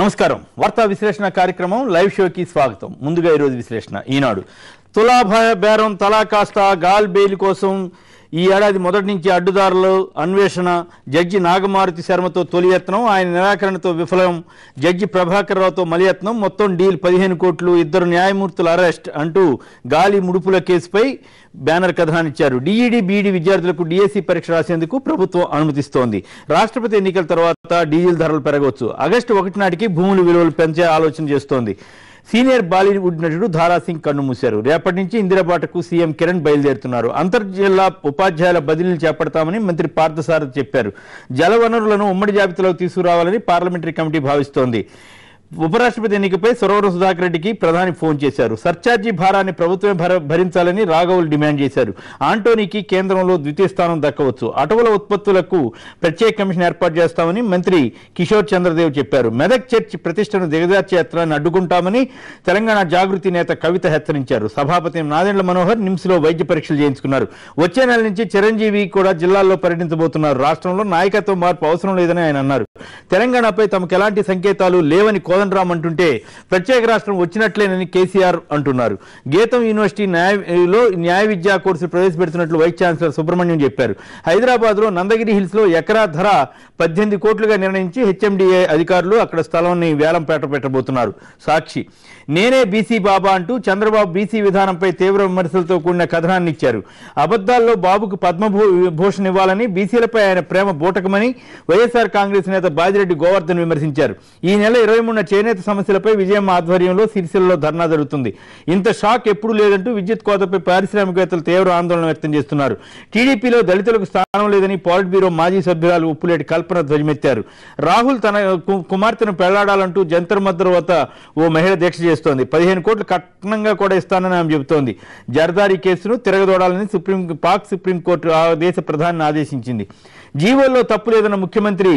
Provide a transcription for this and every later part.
నమస్కారం వార్తా విశ్లేషణ కార్యక్రమం లైవ్ షోకి స్వాగతం ముందుగా ఈరోజు విశ్లేషణ ఈనాడు తులాభాయ బేరం తలా కాస్త గాల్ బెయిల్ కోసం ఈ ఏడాది మొదటి నుంచి అడ్డుదారులు అన్వేషణ జడ్జి నాగమారుతి శర్మతో తొలి యత్నం ఆయన నిరాకరణతో విఫలం జడ్జి ప్రభాకర్ రావుతో మలియత్నం మొత్తం డీల్ పదిహేను కోట్లు ఇద్దరు న్యాయమూర్తుల అరెస్ట్ అంటూ గాలి ముడుపుల కేసుపై బ్యానర్ కథనాన్నిచ్చారు డిఈడి బీఈడి విద్యార్థులకు డిఎస్సి పరీక్ష రాసేందుకు ప్రభుత్వం అనుమతిస్తోంది రాష్ట్రపతి ఎన్నికల తర్వాత డీజిల్ ధరలు పెరగవచ్చు ఆగస్టు ఒకటి నాటికి భూములు విలువలు పెంచే ఆలోచన చేస్తోంది సీనియర్ బాలీవుడ్ నటుడు ధారాసింగ్ మూశారు రేపటి నుంచి ఇందిరాబాటకు సీఎం కిరణ్ బయలుదేరుతున్నారు అంతర్జిల్లా ఉపాధ్యాయుల బదిలీలు చేపడతామని మంత్రి పార్థసారథి చెప్పారు జలవనరులను ఉమ్మడి జాబితాలో తీసుకురావాలని పార్లమెంటరీ కమిటీ భావిస్తోంది ఉపరాష్ట్రపతి ఎన్నికపై సురవరం సుధాకర్ రెడ్డికి ప్రధాని ఫోన్ చేశారు సర్చార్జీ భారాన్ని ప్రభుత్వమే భరించాలని రాఘవులు డిమాండ్ చేశారు ఆంటోనీకి కేంద్రంలో ద్వితీయ స్థానం దక్కవచ్చు అటవుల ఉత్పత్తులకు ప్రత్యేక కమిషన్ ఏర్పాటు చేస్తామని మంత్రి కిషోర్ చంద్రదేవ్ చెప్పారు మెదక్ చర్చి ప్రతిష్టను దిగజార్చే యత్నాన్ని అడ్డుకుంటామని తెలంగాణ జాగృతి నేత కవిత హెచ్చరించారు సభాపతి నాదెండ్ల మనోహర్ నిమ్స్ లో వైద్య పరీక్షలు చేయించుకున్నారు వచ్చే నెల నుంచి చిరంజీవి కూడా జిల్లాల్లో పర్యటించబోతున్నారు రాష్ట్రంలో నాయకత్వం మార్పు అవసరం లేదని ఆయన అన్నారు తెలంగాణపై తమకు ఎలాంటి సంకేతాలు లేవని కోద జగన్ రామ్ అంటుంటే ప్రత్యేక రాష్ట్రం వచ్చినట్లేనని కేసీఆర్ అంటున్నారు గీతం యూనివర్సిటీ న్యాయలో న్యాయ విద్యా కోర్సు ప్రవేశపెడుతున్నట్లు వైస్ ఛాన్సలర్ సుబ్రహ్మణ్యం చెప్పారు లో నందగిరి లో ఎకరా ధర పద్దెనిమిది కోట్లుగా నిర్ణయించి హెచ్ఎండిఏ అధికారులు అక్కడ స్థలాన్ని వేలంపేట పెట్టబోతున్నారు సాక్షి నేనే బీసీ బాబా అంటూ చంద్రబాబు బీసీ విధానంపై తీవ్ర విమర్శలతో కూడిన కథనాన్ని ఇచ్చారు అబద్దాల్లో బాబుకు పద్మభూ భూషణ్ ఇవ్వాలని బీసీలపై ఆయన ప్రేమ బూటకమని వైఎస్ఆర్ కాంగ్రెస్ నేత బాజిరెడ్డి గోవర్ధన్ విమర్శించారు ఈ నెల ఇరవై మూడున చేనేత సమస్యలపై విజయం ఆధ్వర్యంలో సిరిసిల్లలో ధర్నా జరుగుతుంది ఇంత షాక్ ఎప్పుడు లేదంటూ విద్యుత్ కోతపై పారిశ్రామికవేత్తలు తీవ్ర ఆందోళన వ్యక్తం చేస్తున్నారు టీడీపీలో దళితులకు స్థానం లేదని పాలిట్ బ్యూరో మాజీ సభ్యురాలు ఉప్పులేటి కల్పన ధ్వజమెత్తారు రాహుల్ తన కుమార్తెను పెళ్లాడాలంటూ జంతర్ మంతర్ వద్ద ఓ మహిళ దీక్ష చేస్తోంది పదిహేను కోట్లు కఠినంగా కూడా ఇస్తానని ఆమె చెబుతోంది జర్దారీ కేసును తిరగదోడాలని సుప్రీం పాక్ సుప్రీంకోర్టు ఆ దేశ ప్రధాని ఆదేశించింది జీవోల్లో తప్పు లేదన్న ముఖ్యమంత్రి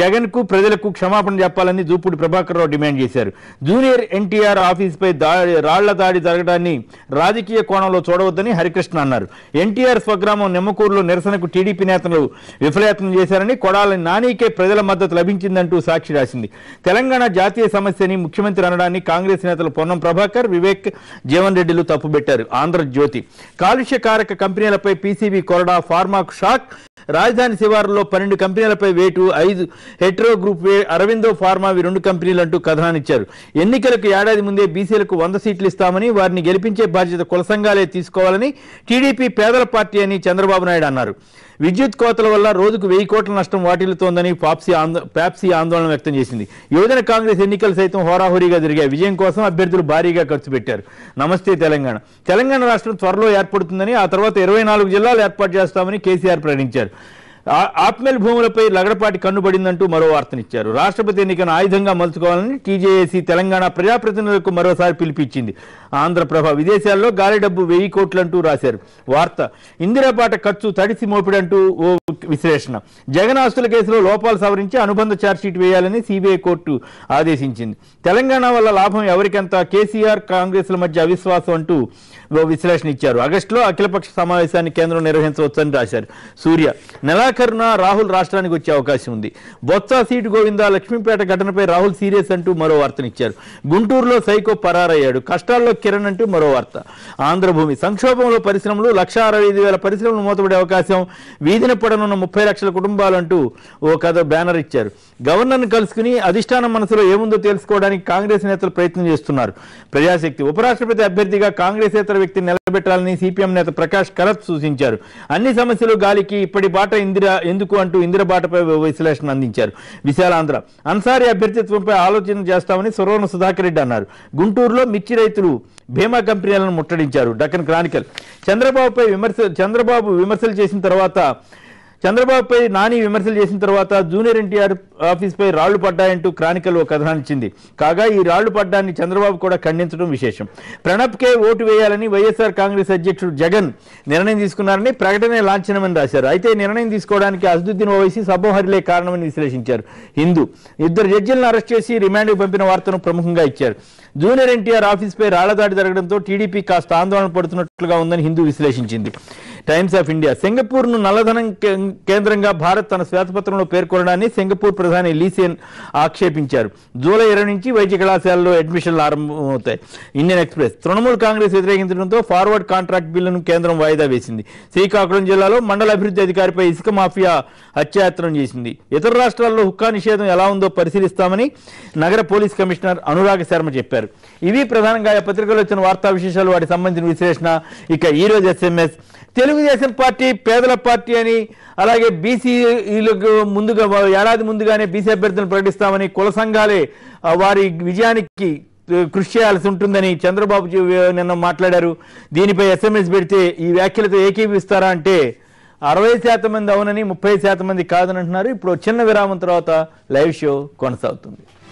జగన్కు ప్రజలకు క్షమాపణ చెప్పాలని దూపుడు ప్రభాకర్ రావు డిమాండ్ చేశారు జూనియర్ ఎన్టీఆర్ ఆఫీస్పై దాడి రాళ్ల దాడి జరగడాన్ని రాజకీయ కోణంలో చూడవద్దని హరికృష్ణ అన్నారు ఎన్టీఆర్ స్వగ్రామం నిమ్మకూరులో నిరసనకు టీడీపీ నేతలు విఫలయత్నం చేశారని కొడాల నానీకే ప్రజల మద్దతు లభించిందంటూ సాక్షి రాసింది తెలంగాణ జాతీయ సమస్యని ముఖ్యమంత్రి అనడాన్ని కాంగ్రెస్ నేతలు పొన్నం ప్రభాకర్ వివేక్ జీవన్ రెడ్డిలు తప్పుబెట్టారు ఆంధ్రజ్యోతి కాలుష్యకారక కంపెనీలపై పీసీబీ కొరడా ఫార్మా షాక్ రాజధాని శివారులో పన్నెండు కంపెనీలపై వేటు ఐదు హెట్రో గ్రూప్ వే అరవిందో ఫార్మా అవి రెండు కంపెనీలు అంటూ కథనాన్నిచ్చారు ఎన్నికలకు ఏడాది ముందే బీసీలకు వంద సీట్లు ఇస్తామని వారిని గెలిపించే బాధ్యత కులసంగాలే తీసుకోవాలని టీడీపీ పేదల పార్టీ అని చంద్రబాబు నాయుడు అన్నారు విద్యుత్ కోతల వల్ల రోజుకు వెయ్యి కోట్ల నష్టం వాటిల్లుతోందని పాప్సీ ప్యాప్సీ ఆందోళన వ్యక్తం చేసింది యువజన కాంగ్రెస్ ఎన్నికలు సైతం హోరాహోరీగా జరిగాయి విజయం కోసం అభ్యర్థులు భారీగా ఖర్చు పెట్టారు నమస్తే తెలంగాణ తెలంగాణ రాష్ట్రం త్వరలో ఏర్పడుతుందని ఆ తర్వాత ఇరవై నాలుగు జిల్లాలు ఏర్పాటు చేస్తామని కేసీఆర్ ప్రకటించారు ఆత్మల్ భూములపై లగడపాటి కన్నుబడిందంటూ మరో వార్తనిచ్చారు రాష్ట్రపతి ఎన్నికను ఆయుధంగా మలుచుకోవాలని టీజేఏసీ తెలంగాణ ప్రజాప్రతినిధులకు మరోసారి పిలిపించింది ఆంధ్రప్రభ విదేశాల్లో గాలి డబ్బు వెయ్యి కోట్లంటూ రాశారు వార్త ఇందిరాపాట ఖర్చు తడిసి మోపిడంటూ ఓ విశ్లేషణ జగన్ ఆస్తుల కేసులో లోపాలు సవరించి అనుబంధ ఛార్జ్షీట్ వేయాలని సిబిఐ కోర్టు ఆదేశించింది తెలంగాణ వల్ల లాభం ఎవరికెంత కేసీఆర్ కాంగ్రెస్ల మధ్య అవిశ్వాసం అంటూ విశ్లేషణ ఇచ్చారు ఆగస్టులో అఖిలపక్ష సమావేశాన్ని కేంద్రం నిర్వహించవచ్చని రాశారు సూర్య నెలా నెలాఖరున రాహుల్ రాష్ట్రానికి వచ్చే అవకాశం ఉంది బొత్స సీటు గోవింద లక్ష్మీపేట ఘటనపై రాహుల్ సీరియస్ అంటూ మరో వార్తనిచ్చారు గుంటూరులో సైకో పరారయ్యాడు కష్టాల్లో కిరణ్ అంటూ మరో వార్త ఆంధ్రభూమి సంక్షోభంలో పరిశ్రమలు లక్ష అరవై ఐదు వేల పరిశ్రమలు మూతపడే అవకాశం వీధిన పడనున్న ముప్పై లక్షల కుటుంబాలంటూ ఓ కథ బ్యానర్ ఇచ్చారు గవర్నర్ను కలుసుకుని అధిష్టానం మనసులో ఏముందో తెలుసుకోవడానికి కాంగ్రెస్ నేతలు ప్రయత్నం చేస్తున్నారు ప్రజాశక్తి ఉపరాష్ట్రపతి అభ్యర్థిగా ఇతర వ్యక్తిని నిలబెట్టాలని సిపిఎం నేత ప్రకాష్ కరత్ సూచించారు అన్ని సమస్యలు గాలికి ఇప్పటి బాట ఇందిర ఇందిరా ఎందుకు అంటూ ఇందిరబాటపై విశ్లేషణ అందించారు విశాలాంధ్ర అన్సారీ అభ్యర్థిత్వంపై ఆలోచన చేస్తామని సురవణ సుధాకర్ రెడ్డి అన్నారు గుంటూరులో మిర్చి రైతులు భీమా కంపెనీలను ముట్టడించారు డక్కన్ క్రానికల్ చంద్రబాబుపై విమర్శ చంద్రబాబు విమర్శలు చేసిన తర్వాత చంద్రబాబుపై నాని విమర్శలు చేసిన తర్వాత జూనియర్ ఎన్టీఆర్ ఆఫీస్ పై రాళ్లు పడ్డాయంటూ క్రానికల్ ఓ కథనానిచ్చింది కాగా ఈ రాళ్లు పడ్డాన్ని చంద్రబాబు కూడా ఖండించడం విశేషం ప్రణబ్కే ఓటు వేయాలని వైఎస్ఆర్ కాంగ్రెస్ అధ్యక్షుడు జగన్ నిర్ణయం తీసుకున్నారని ప్రకటనే లాంఛనమని రాశారు అయితే నిర్ణయం తీసుకోవడానికి అసదుద్దీన్ ఓవైసీ సభోహరిలే కారణమని విశ్లేషించారు హిందూ ఇద్దరు జడ్జిలను అరెస్ట్ చేసి రిమాండ్కు పంపిన వార్తను ప్రముఖంగా ఇచ్చారు జూనియర్ ఎన్టీఆర్ ఆఫీస్ పై రాళ్లదాడి జరగడంతో టీడీపీ కాస్త ఆందోళన పడుతున్నట్లుగా ఉందని హిందూ విశ్లేషించింది టైమ్స్ ఆఫ్ ఇండియా సింగపూర్ ను నల్లధనం కేంద్రంగా భారత్ తన శ్వేతపత్రంలో పేర్కొనడాన్ని సింగపూర్ ప్రధాని లీసియన్ ఆక్షేపించారు జూలై ఇరవై నుంచి వైద్య కళాశాలలో అడ్మిషన్లు ఆరంభమవుతాయి ఇండియన్ ఎక్స్ప్రెస్ తృణమూల్ కాంగ్రెస్ వ్యతిరేకించడంతో ఫార్వర్డ్ కాంట్రాక్ట్ బిల్లును కేంద్రం వాయిదా వేసింది శ్రీకాకుళం జిల్లాలో మండల అభివృద్ధి అధికారిపై ఇసుక మాఫియా హత్యాయత్నం చేసింది ఇతర రాష్ట్రాల్లో హుక్కా నిషేధం ఎలా ఉందో పరిశీలిస్తామని నగర పోలీస్ కమిషనర్ అనురాగ్ శర్మ చెప్పారు ఇవి ప్రధానంగా పత్రికలు వచ్చిన వార్తా విశేషాలు వాటికి సంబంధించిన విశ్లేషణ ఇక ఈరోజు ఎస్ఎంఎస్ తెలుగుదేశం పార్టీ పేదల పార్టీ అని అలాగే బీసీలకు ముందుగా ఏడాది ముందుగానే బీసీ అభ్యర్థులను ప్రకటిస్తామని కుల సంఘాలే వారి విజయానికి కృషి చేయాల్సి ఉంటుందని చంద్రబాబు నిన్న మాట్లాడారు దీనిపై ఎస్ఎంఎస్ పెడితే ఈ వ్యాఖ్యలతో ఏకీవిస్తారా అంటే అరవై శాతం మంది అవునని ముప్పై శాతం మంది కాదని అంటున్నారు ఇప్పుడు చిన్న విరామం తర్వాత లైవ్ షో కొనసాగుతుంది